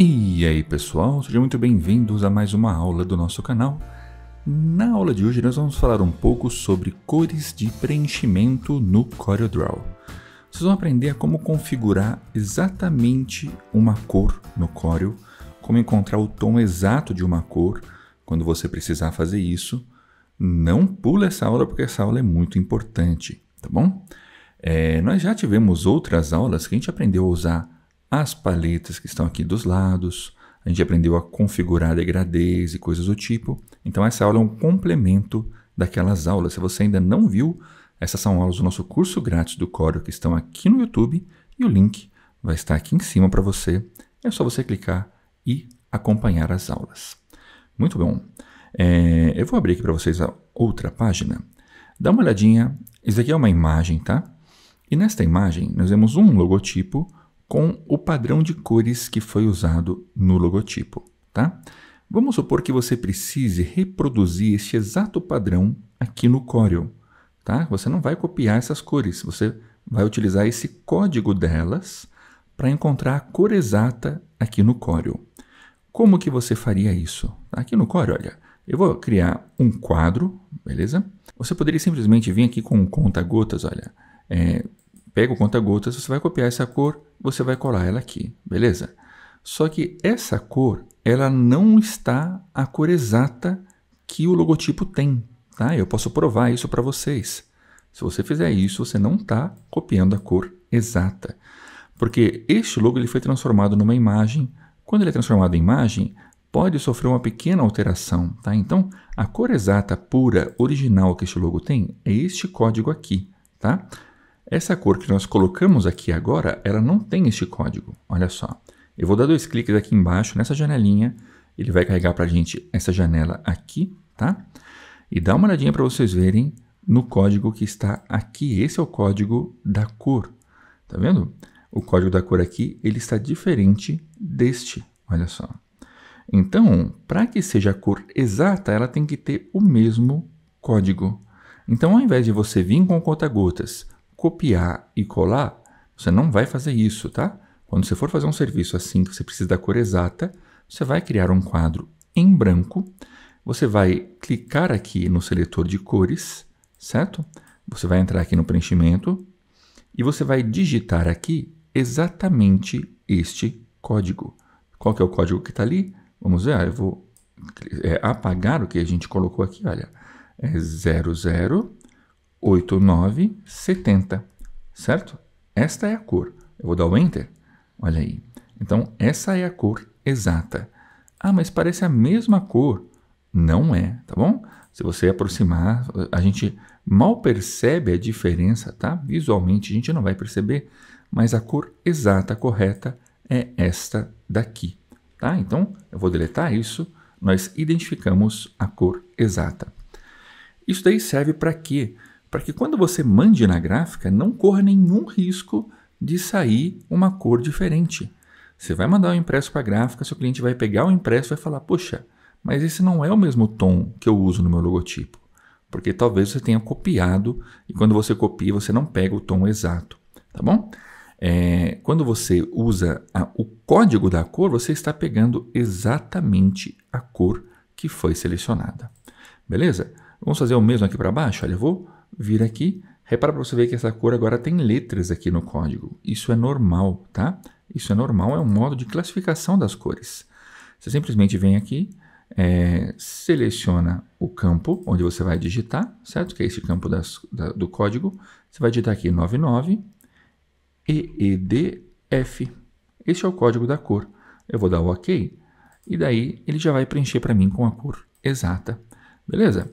E aí pessoal, sejam muito bem-vindos a mais uma aula do nosso canal. Na aula de hoje nós vamos falar um pouco sobre cores de preenchimento no CorelDRAW. Vocês vão aprender a como configurar exatamente uma cor no Corel, como encontrar o tom exato de uma cor quando você precisar fazer isso. Não pula essa aula porque essa aula é muito importante, tá bom? É, nós já tivemos outras aulas que a gente aprendeu a usar as paletas que estão aqui dos lados, a gente aprendeu a configurar degradês e coisas do tipo. Então essa aula é um complemento daquelas aulas. Se você ainda não viu, essas são aulas do nosso curso grátis do Corel que estão aqui no YouTube e o link vai estar aqui em cima para você. É só você clicar e acompanhar as aulas. Muito bom. É, eu vou abrir aqui para vocês a outra página. Dá uma olhadinha. Isso aqui é uma imagem, tá? E nesta imagem nós vemos um logotipo com o padrão de cores que foi usado no logotipo. Tá? Vamos supor que você precise reproduzir este exato padrão aqui no Corel. Tá? Você não vai copiar essas cores, você vai utilizar esse código delas para encontrar a cor exata aqui no Corel. Como que você faria isso? Aqui no Corel, olha, eu vou criar um quadro, beleza? Você poderia simplesmente vir aqui com um conta-gotas, olha, é, pega o conta-gotas, você vai copiar essa cor, você vai colar ela aqui, beleza? Só que essa cor, ela não está a cor exata que o logotipo tem, tá? Eu posso provar isso para vocês. Se você fizer isso, você não está copiando a cor exata. Porque este logo ele foi transformado numa imagem. Quando ele é transformado em imagem, pode sofrer uma pequena alteração, tá? Então, a cor exata, pura, original que este logo tem é este código aqui, tá? Essa cor que nós colocamos aqui agora, ela não tem este código. Olha só. Eu vou dar dois cliques aqui embaixo nessa janelinha. Ele vai carregar para a gente essa janela aqui, tá? E dá uma olhadinha para vocês verem no código que está aqui. Esse é o código da cor. Tá vendo? O código da cor aqui, ele está diferente deste. Olha só. Então, para que seja a cor exata, ela tem que ter o mesmo código. Então, ao invés de você vir com conta-gotas copiar e colar, você não vai fazer isso, tá? Quando você for fazer um serviço assim, que você precisa da cor exata, você vai criar um quadro em branco, você vai clicar aqui no seletor de cores, certo? Você vai entrar aqui no preenchimento e você vai digitar aqui exatamente este código. Qual que é o código que está ali? Vamos ver, ah, eu vou é, apagar o que a gente colocou aqui, olha, é 00 70. certo? Esta é a cor. Eu vou dar o Enter, olha aí. Então, essa é a cor exata. Ah, mas parece a mesma cor. Não é, tá bom? Se você aproximar, a gente mal percebe a diferença, tá? Visualmente a gente não vai perceber, mas a cor exata, correta, é esta daqui, tá? Então, eu vou deletar isso, nós identificamos a cor exata. Isso daí serve para quê? para que quando você mande na gráfica não corra nenhum risco de sair uma cor diferente. Você vai mandar um impresso para a gráfica, seu cliente vai pegar o impresso e vai falar: Poxa, mas esse não é o mesmo tom que eu uso no meu logotipo. Porque talvez você tenha copiado e quando você copia você não pega o tom exato. Tá bom? É, quando você usa a, o código da cor, você está pegando exatamente a cor que foi selecionada. Beleza? Vamos fazer o mesmo aqui para baixo? Olha, eu vou vir aqui. Repara para você ver que essa cor agora tem letras aqui no código. Isso é normal, tá? Isso é normal, é um modo de classificação das cores. Você simplesmente vem aqui, é, seleciona o campo onde você vai digitar, certo? Que é esse campo das, da, do código. Você vai digitar aqui 99 EEDF. Esse é o código da cor. Eu vou dar o OK e daí ele já vai preencher para mim com a cor exata. Beleza?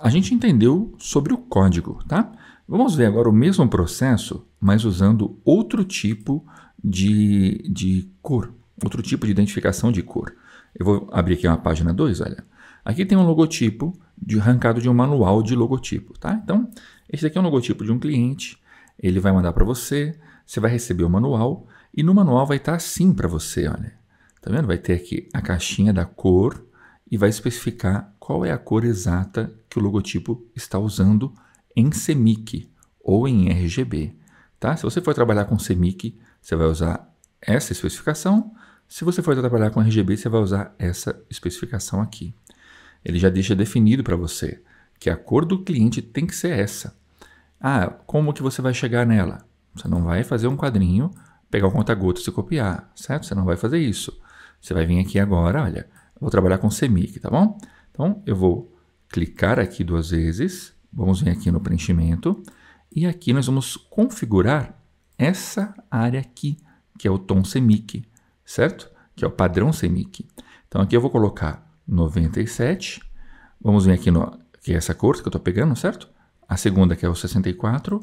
a gente entendeu sobre o código, tá? Vamos ver agora o mesmo processo, mas usando outro tipo de, de cor, outro tipo de identificação de cor. Eu vou abrir aqui uma página 2, olha. Aqui tem um logotipo de, arrancado de um manual de logotipo, tá? Então, esse aqui é um logotipo de um cliente, ele vai mandar para você, você vai receber o manual, e no manual vai estar tá assim para você, olha. Tá vendo? Vai ter aqui a caixinha da cor, e vai especificar qual é a cor exata que o logotipo está usando em CMYK ou em RGB. Tá? Se você for trabalhar com CMYK, você vai usar essa especificação. Se você for trabalhar com RGB, você vai usar essa especificação aqui. Ele já deixa definido para você que a cor do cliente tem que ser essa. Ah, como que você vai chegar nela? Você não vai fazer um quadrinho, pegar o conta-gotas e copiar, certo? Você não vai fazer isso. Você vai vir aqui agora, olha, Vou trabalhar com CMYK, tá bom? Então, eu vou clicar aqui duas vezes, vamos vir aqui no preenchimento, e aqui nós vamos configurar essa área aqui, que é o tom CMYK, certo? Que é o padrão CMYK. Então, aqui eu vou colocar 97, vamos vir aqui no, que é essa cor que eu estou pegando, certo? A segunda que é o 64,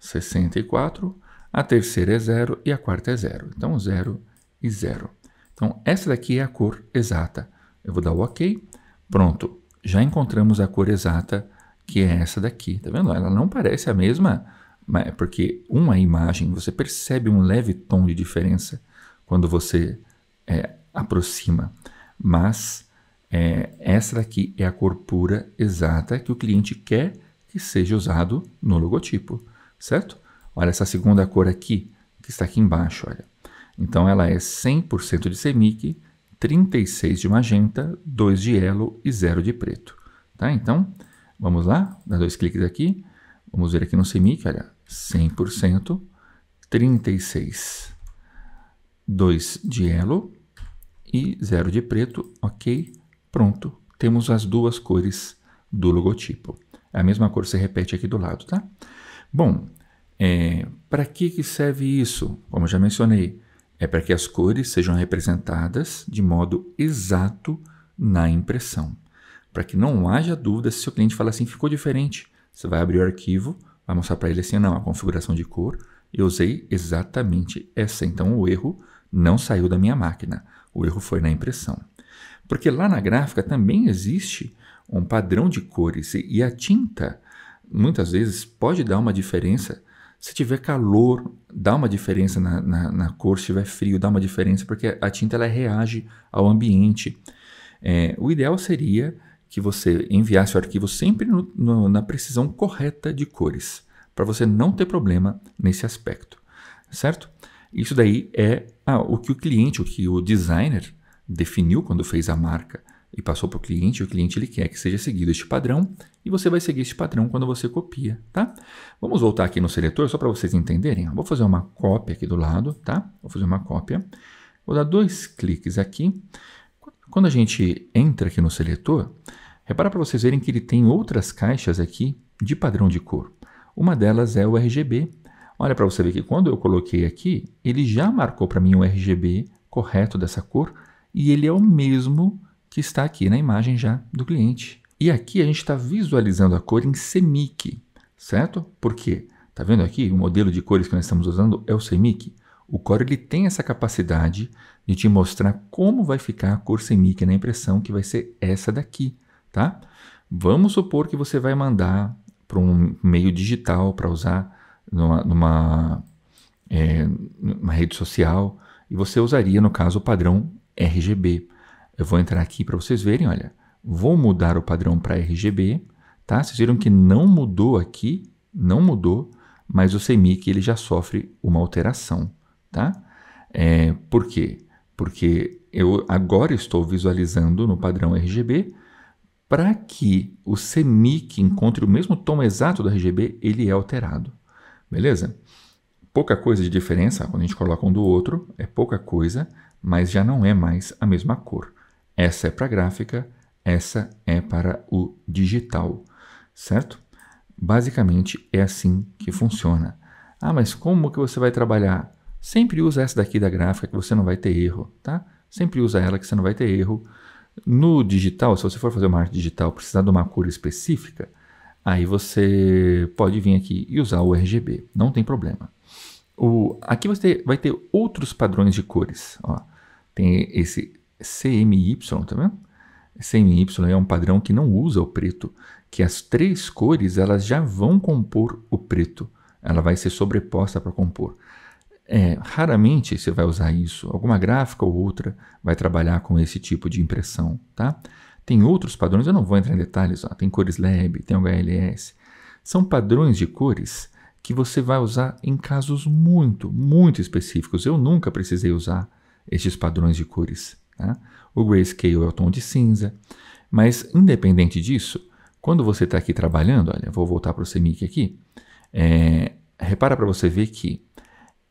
64, a terceira é 0 e a quarta é 0. Então, 0 e 0. Então, essa daqui é a cor exata. Eu vou dar o OK. Pronto, já encontramos a cor exata, que é essa daqui. Tá vendo? Ela não parece a mesma, é porque uma imagem, você percebe um leve tom de diferença quando você é, aproxima. Mas é, essa daqui é a cor pura exata que o cliente quer que seja usado no logotipo, certo? Olha essa segunda cor aqui, que está aqui embaixo, olha. Então ela é 100% de CMYK, 36 de magenta, 2 de elo e 0 de preto. Tá? Então, vamos lá, dá dois cliques aqui, vamos ver aqui no CMYK, olha, 100%, 36, 2 de elo e 0 de preto, ok, pronto. Temos as duas cores do logotipo. É a mesma cor se repete aqui do lado, tá? Bom, é, para que, que serve isso? Como já mencionei, é para que as cores sejam representadas de modo exato na impressão, para que não haja dúvida se o cliente fala assim, ficou diferente. Você vai abrir o arquivo, vai mostrar para ele assim, não, a configuração de cor, eu usei exatamente essa, então o erro não saiu da minha máquina, o erro foi na impressão. Porque lá na gráfica também existe um padrão de cores e a tinta muitas vezes pode dar uma diferença se tiver calor, dá uma diferença na, na, na, cor, se tiver frio, dá uma diferença, porque a tinta ela reage ao ambiente. É, o ideal seria que você enviasse o arquivo sempre no, no, na precisão correta de cores, para você não ter problema nesse aspecto, certo? Isso daí é ah, o que o cliente, o que o designer definiu quando fez a marca e passou para o cliente, o cliente ele quer que seja seguido este padrão e você vai seguir este padrão quando você copia, tá? Vamos voltar aqui no seletor só para vocês entenderem. vou fazer uma cópia aqui do lado, tá? Vou fazer uma cópia. Vou dar dois cliques aqui. Quando a gente entra aqui no seletor, repara para vocês verem que ele tem outras caixas aqui de padrão de cor. Uma delas é o RGB. Olha para você ver que quando eu coloquei aqui, ele já marcou para mim o RGB correto dessa cor e ele é o mesmo que está aqui na imagem já do cliente. E aqui a gente está visualizando a cor em CMYK, certo? Porque, tá vendo aqui, o modelo de cores que nós estamos usando é o CMYK. O Core ele tem essa capacidade de te mostrar como vai ficar a cor CMYK na impressão, que vai ser essa daqui, tá? Vamos supor que você vai mandar para um meio digital para usar numa, numa, é, numa rede social e você usaria, no caso, o padrão RGB. Eu vou entrar aqui para vocês verem, olha, vou mudar o padrão para RGB, tá? Vocês viram que não mudou aqui, não mudou, mas o CMYK ele já sofre uma alteração, tá? É, por quê? Porque eu agora estou visualizando no padrão RGB, para que o CMYK encontre o mesmo tom exato do RGB, ele é alterado, beleza? Pouca coisa de diferença, quando a gente coloca um do outro, é pouca coisa, mas já não é mais a mesma cor. Essa é para gráfica, essa é para o digital, certo? Basicamente é assim que funciona. Ah, mas como que você vai trabalhar? Sempre usa essa daqui da gráfica que você não vai ter erro, tá? Sempre usa ela que você não vai ter erro. No digital, se você for fazer uma arte digital, precisar de uma cor específica, aí você pode vir aqui e usar o RGB, não tem problema. O, aqui você vai ter outros padrões de cores. Ó. Tem esse CMY, tá vendo? CMY é um padrão que não usa o preto, que as três cores elas já vão compor o preto. Ela vai ser sobreposta para compor. É, raramente você vai usar isso. Alguma gráfica ou outra vai trabalhar com esse tipo de impressão, tá? Tem outros padrões, eu não vou entrar em detalhes, ó. tem cores lab, tem HLS. São padrões de cores que você vai usar em casos muito, muito específicos. Eu nunca precisei usar esses padrões de cores. Né? O grayscale é o tom de cinza. Mas, independente disso, quando você está aqui trabalhando, olha, vou voltar para o CMYK aqui, é, repara para você ver que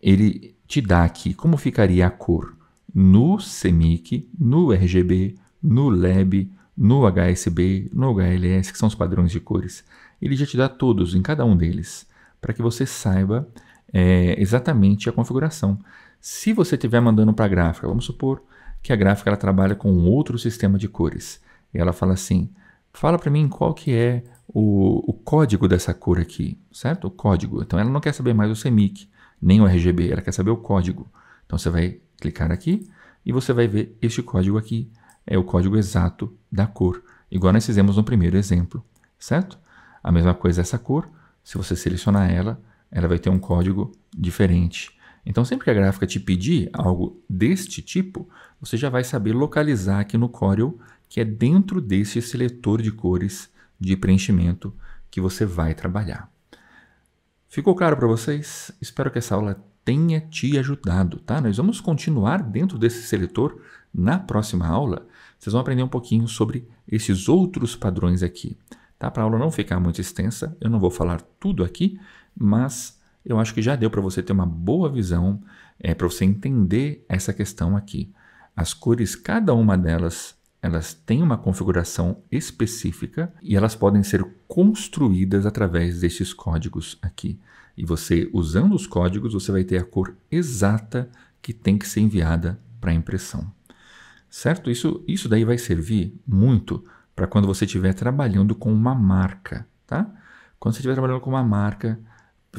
ele te dá aqui como ficaria a cor no CMYK, no RGB, no LEB, no HSB, no HLS, que são os padrões de cores. Ele já te dá todos em cada um deles, para que você saiba é, exatamente a configuração. Se você estiver mandando para a gráfica, vamos supor que a gráfica ela trabalha com um outro sistema de cores. E ela fala assim, fala para mim qual que é o, o, código dessa cor aqui, certo? O código. Então ela não quer saber mais o CMYK, nem o RGB, ela quer saber o código. Então você vai clicar aqui e você vai ver este código aqui, é o código exato da cor, igual nós fizemos no primeiro exemplo, certo? A mesma coisa essa cor, se você selecionar ela, ela vai ter um código diferente. Então, sempre que a gráfica te pedir algo deste tipo, você já vai saber localizar aqui no Corel, que é dentro desse seletor de cores de preenchimento que você vai trabalhar. Ficou claro para vocês? Espero que essa aula tenha te ajudado, tá? Nós vamos continuar dentro desse seletor na próxima aula. Vocês vão aprender um pouquinho sobre esses outros padrões aqui, tá? Para a aula não ficar muito extensa, eu não vou falar tudo aqui, mas eu acho que já deu para você ter uma boa visão, é, eh, para você entender essa questão aqui. As cores, cada uma delas, elas têm uma configuração específica e elas podem ser construídas através destes códigos aqui. E você, usando os códigos, você vai ter a cor exata que tem que ser enviada para a impressão. Certo? Isso, isso daí vai servir muito para quando você estiver trabalhando com uma marca, tá? Quando você estiver trabalhando com uma marca,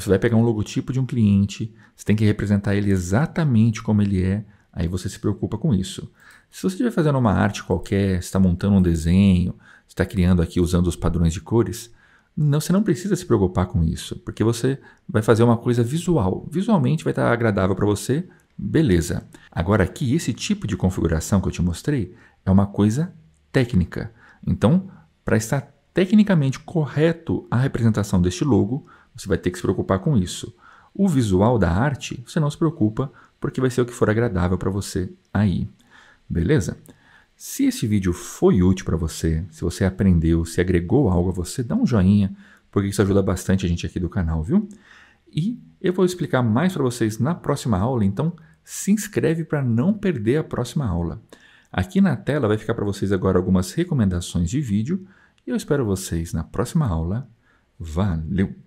você vai pegar um logotipo de um cliente, você tem que representar ele exatamente como ele é, aí você se preocupa com isso. Se você estiver fazendo uma arte qualquer, está montando um desenho, está criando aqui usando os padrões de cores, não, você não precisa se preocupar com isso, porque você vai fazer uma coisa visual. Visualmente vai estar agradável para você, beleza. Agora aqui, esse tipo de configuração que eu te mostrei é uma coisa técnica. Então, para estar tecnicamente correto a representação deste logo, você vai ter que se preocupar com isso. O visual da arte, você não se preocupa, porque vai ser o que for agradável para você aí. Beleza? Se esse vídeo foi útil para você, se você aprendeu, se agregou algo a você, dá um joinha, porque isso ajuda bastante a gente aqui do canal, viu? E eu vou explicar mais para vocês na próxima aula, então se inscreve para não perder a próxima aula. Aqui na tela vai ficar para vocês agora algumas recomendações de vídeo e eu espero vocês na próxima aula. Valeu!